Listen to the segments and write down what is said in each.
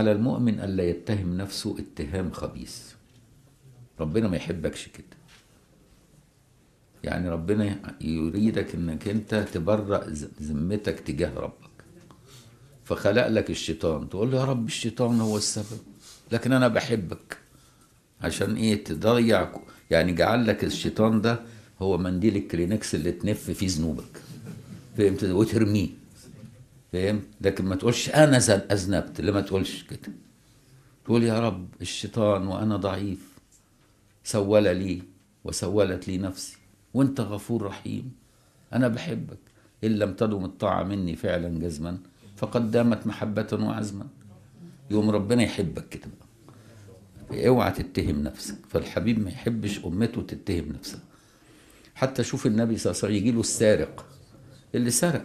على المؤمن ألا يتهم نفسه اتهام خبيث ربنا ما يحبكش كده يعني ربنا يريدك انك انت تبرأ ذمتك تجاه ربك فخلق لك الشيطان تقول له يا رب الشيطان هو السبب لكن انا بحبك عشان ايه تضيع يعني جعل لك الشيطان ده هو منديل الكلينكس اللي تنف فيه ذنوبك فهمت وترميه فاهم لكن ما تقولش انا اذنبت لا ما تقولش كده تقول يا رب الشيطان وانا ضعيف سول لي وسولت لي نفسي وانت غفور رحيم انا بحبك ان لم تدم الطاعه مني فعلا جزما فقد دامت محبه وعزما يوم ربنا يحبك كده بقى اوعى تتهم نفسك فالحبيب ما يحبش امته تتهم نفسها حتى شوف النبي صلى الله عليه وسلم يجي له السارق اللي سرق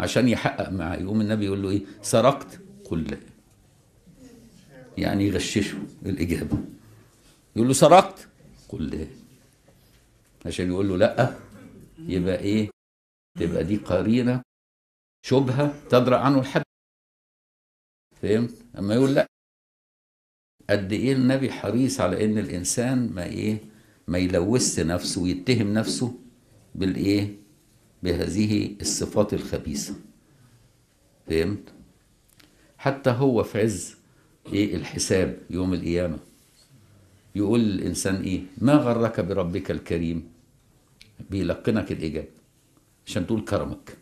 عشان يحقق معاه يقوم النبي يقول له ايه سرقت قل لا يعني يغششه الاجابه يقول له سرقت قل لا عشان يقول له لا يبقى ايه تبقى دي قرينه شبهه تدرى عنه الحد فهمت اما يقول لا قد ايه النبي حريص على ان الانسان ما ايه ما يلوث نفسه ويتهم نفسه بالايه بهذه الصفات الخبيثة فهمت؟ حتى هو في عز إيه الحساب يوم القيامة يقول الإنسان إيه ما غرك بربك الكريم بيلقنك الإجابة عشان تقول كرمك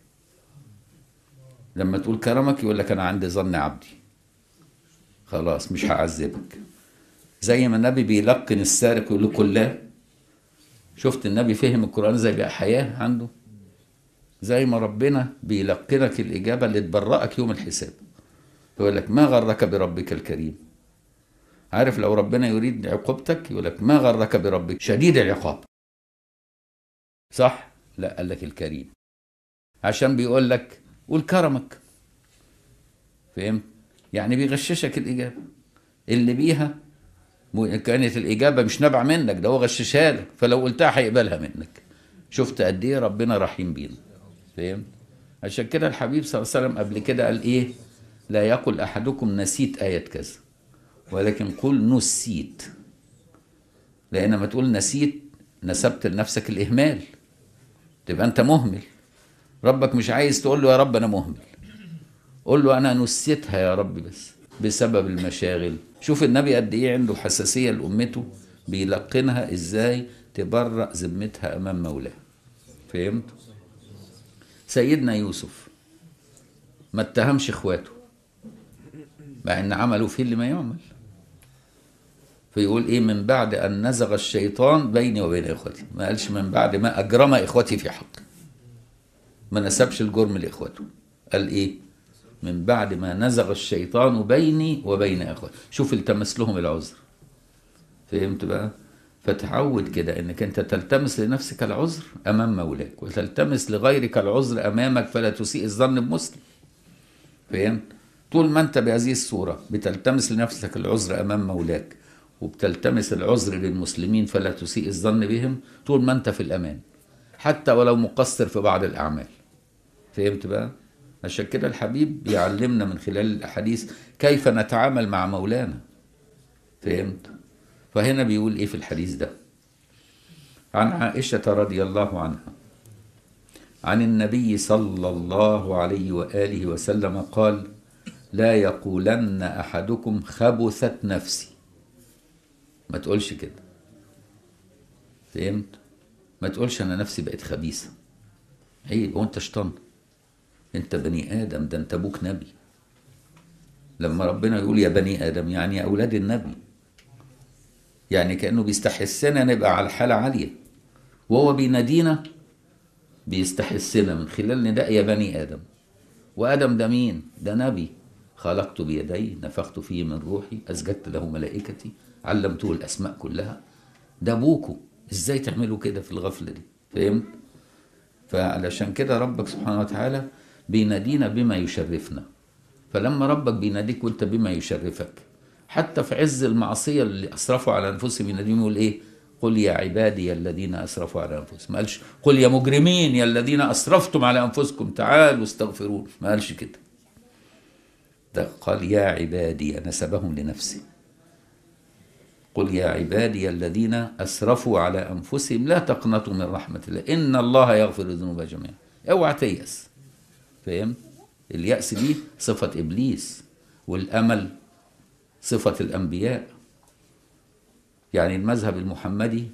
لما تقول كرمك يقول لك أنا عندي ظن عبدي خلاص مش هعذبك زي ما النبي بيلقن السارق يقول له كلاه شفت النبي فهم القرآن زي بقى حياة عنده زي ما ربنا بيلقنك الإجابة اللي تبرأك يوم الحساب يقول لك ما غرك بربك الكريم عارف لو ربنا يريد عقوبتك يقول لك ما غرك بربك شديد العقاب صح لا قال لك الكريم عشان بيقول لك قول كرمك فهمت يعني بيغششك الإجابة اللي بيها كانت الإجابة مش نابعة منك ده هو غششها لك فلو قلتها هيقبلها منك شفت قد إيه ربنا رحيم بينا فهمت عشان كده الحبيب صلى الله عليه وسلم قبل كده قال ايه لا يقل احدكم نسيت ايه كذا ولكن قل نسيت لان ما تقول نسيت نسبت لنفسك الاهمال تبقى انت مهمل ربك مش عايز تقول له يا رب انا مهمل قول له انا نسيتها يا رب بس بسبب المشاغل شوف النبي قد ايه عنده حساسيه لامته بيلقنها ازاي تبرأ ذمتها امام مولاه فهمت سيدنا يوسف ما اتهمش اخواته مع ان عملوا فيه اللي ما يعمل فيقول ايه من بعد ان نزغ الشيطان بيني وبين اخوتي ما قالش من بعد ما اجرم اخوتي في حقي ما نسبش الجرم لاخواته قال ايه من بعد ما نزغ الشيطان بيني وبين اخوتي شوف التمس لهم العذر فهمت بقى بتعود كده انك انت تلتمس لنفسك العذر امام مولاك وتلتمس لغيرك العذر امامك فلا تسيء الظن بمسلم فهمت طول ما انت بهذه الصوره بتلتمس لنفسك العذر امام مولاك وبتلتمس العذر للمسلمين فلا تسيء الظن بهم طول ما انت في الامان حتى ولو مقصر في بعض الاعمال فهمت بقى عشان كده الحبيب بيعلمنا من خلال الاحاديث كيف نتعامل مع مولانا فهمت فهنا بيقول ايه في الحديث ده عن عائشة رضي الله عنها عن النبي صلى الله عليه وآله وسلم قال لا يقولن أحدكم خبثت نفسي ما تقولش كده فهمت ما تقولش أنا نفسي بقت خبيثة عيب إيه؟ هو أنت أنت بني آدم ده أنت أبوك نبي لما ربنا يقول يا بني آدم يعني أولاد النبي يعني كأنه بيستحسنا نبقى على حالة عالية وهو بينادينا بيستحسنا من خلال نداء يا بني آدم وآدم ده مين؟ ده نبي خلقت بيدي نفخت فيه من روحي أسجدت له ملائكتي علمته الأسماء كلها ده أبوكوا إزاي تعملوا كده في الغفلة دي فهمت؟ فعلشان كده ربك سبحانه وتعالى بينادينا بما يشرفنا فلما ربك بيناديك وانت بما يشرفك حتى في عز المعصية اللي أسرفوا على أنفسهم يناديهم يقول إيه قل يا عبادي الذين أسرفوا على أنفسهم ما قالش قل يا مجرمين يا الذين أسرفتم على أنفسكم تعالوا استغفرون ما قالش كده ده قال يا عبادي نسبهم لنفسه قل يا عبادي الذين أسرفوا على أنفسهم لا تقنطوا من رحمة الله إن الله يغفر الذنوب جميعا اوعى تيأس فاهم اليأس دي صفة إبليس والأمل صفة الأنبياء يعني المذهب المحمدي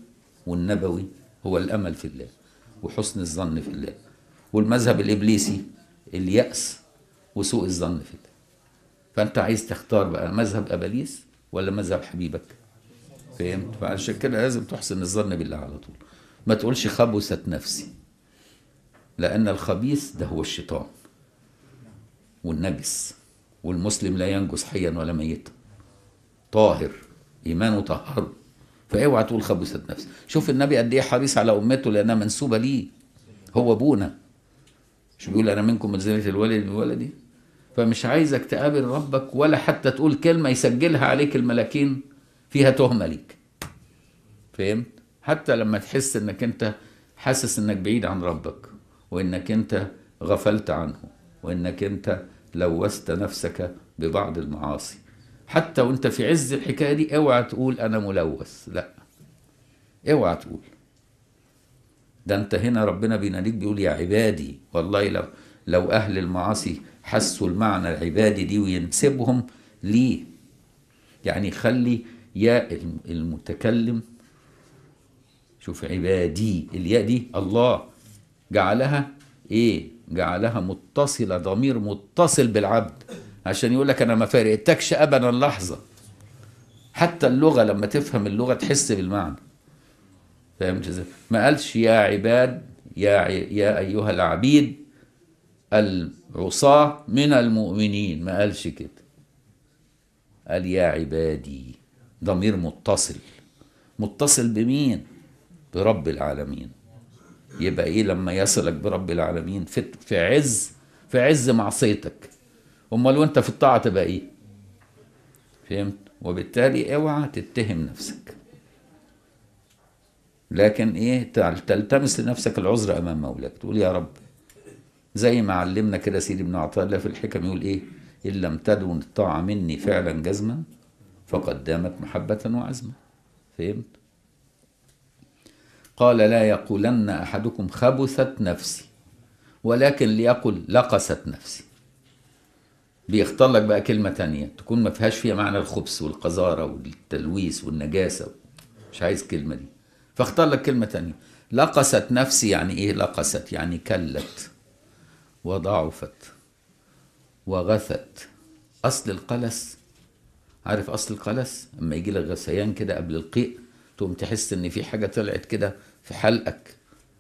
والنبوي هو الأمل في الله وحسن الظن في الله والمذهب الإبليسي اليأس وسوء الظن في الله فأنت عايز تختار بقى مذهب أبليس ولا مذهب حبيبك فهمت فعشان كده لازم تحسن الظن بالله على طول ما تقولش خبثت نفسي لأن الخبيث ده هو الشيطان والنجس والمسلم لا ينجس حيا ولا ميتا طاهر ايمانه طهره فاوعى تقول خبثت نفسي شوف النبي قد ايه حريص على امته لانها منسوبه ليه هو ابونا مش بيقول انا منكم من زينه الولد بولدي فمش عايزك تقابل ربك ولا حتى تقول كلمه يسجلها عليك الملاكين فيها تهمه ليك فهمت حتى لما تحس انك انت حاسس انك بعيد عن ربك وانك انت غفلت عنه وانك انت لوثت نفسك ببعض المعاصي حتى وانت في عز الحكايه دي اوعى تقول انا ملوث لا اوعى تقول ده انت هنا ربنا بيناديك بيقول يا عبادي والله لو لو اهل المعاصي حسوا المعنى العبادي دي وينسبهم ليه يعني خلي يا المتكلم شوف عبادي الياء دي الله جعلها ايه جعلها متصله ضمير متصل بالعبد عشان يقول لك انا ما فارقتكش ابدا لحظه حتى اللغه لما تفهم اللغه تحس بالمعنى فاهم ازاي ما قالش يا عباد يا ع... يا ايها العبيد العصاة من المؤمنين ما قالش كده قال يا عبادي ضمير متصل متصل بمين برب العالمين يبقى ايه لما يصلك برب العالمين في, في عز في عز معصيتك امال وانت في الطاعه تبقى ايه فهمت وبالتالي اوعى تتهم نفسك لكن ايه تلتمس لنفسك العذر امام مولاك تقول يا رب زي ما علمنا كده سيدي ابن عطاء الله في الحكم يقول ايه ان لم تدون الطاعه مني فعلا جزما فقد دامت محبه وعزما فهمت قال لا يقولن احدكم خبثت نفسي ولكن ليقل لقست نفسي بيختار لك بقى كلمه تانية تكون ما فيهاش فيها معنى الخبث والقذاره والتلويث والنجاسه مش عايز الكلمه دي فاختار لك كلمه تانية لقست نفسي يعني ايه لقست يعني كلت وضعفت وغثت اصل القلس عارف اصل القلس اما يجي لك غثيان كده قبل القيء تقوم تحس ان في حاجه طلعت كده في حلقك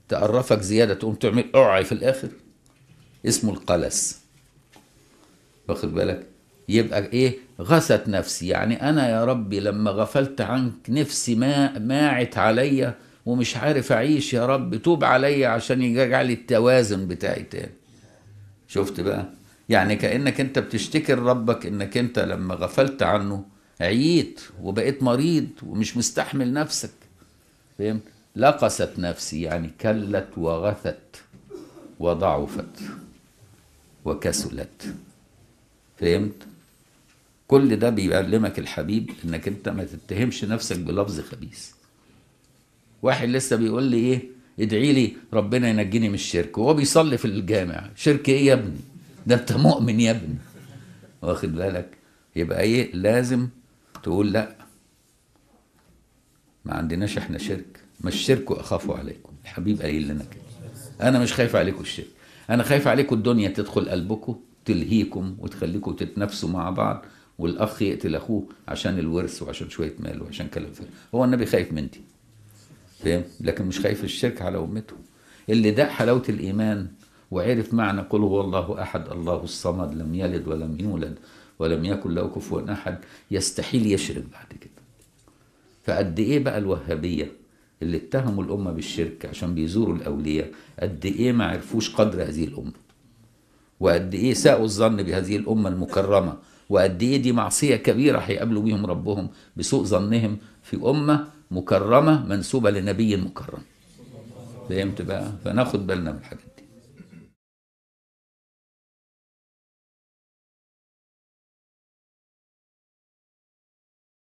تقرفك زياده تقوم تعمل اوعي في الاخر اسمه القلس واخد بالك يبقى ايه غثت نفسي يعني انا يا ربي لما غفلت عنك نفسي ما ماعت عليا ومش عارف اعيش يا رب توب عليا عشان يجعل التوازن بتاعي تاني شفت بقى يعني كانك انت بتشتكي ربك انك انت لما غفلت عنه عييت وبقيت مريض ومش مستحمل نفسك فهمت لقست نفسي يعني كلت وغثت وضعفت وكسلت فهمت كل ده بيعلمك الحبيب انك انت ما تتهمش نفسك بلفظ خبيث واحد لسه بيقول لي ايه ادعي لي ربنا ينجيني من الشرك وهو بيصلي في الجامع شرك ايه يا ابني ده انت مؤمن يا ابني واخد بالك يبقى ايه لازم تقول لا ما عندناش احنا شرك ما الشرك اخاف عليكم الحبيب قايل لنا كده انا مش خايف عليكم الشرك انا خايف عليكم الدنيا تدخل قلبكم تلهيكم وتخليكم تتنافسوا مع بعض والاخ يقتل اخوه عشان الورث وعشان شويه مال وعشان كلام فارغ هو النبي خايف من دي فاهم لكن مش خايف الشرك على امته اللي ده حلاوه الايمان وعرف معنى قل هو الله احد الله الصمد لم يلد ولم يولد ولم يكن له كفوا احد يستحيل يشرك بعد كده فقد ايه بقى الوهابيه اللي اتهموا الامه بالشرك عشان بيزوروا الاولياء قد ايه ما عرفوش قدر هذه الامه وقد إيه ساءوا الظن بهذه الأمة المكرمة وقد إيه دي معصية كبيرة هيقابلوا بيهم ربهم بسوء ظنهم في أمة مكرمة منسوبة لنبي مكرم فهمت بقى فناخد بالنا من الحاجات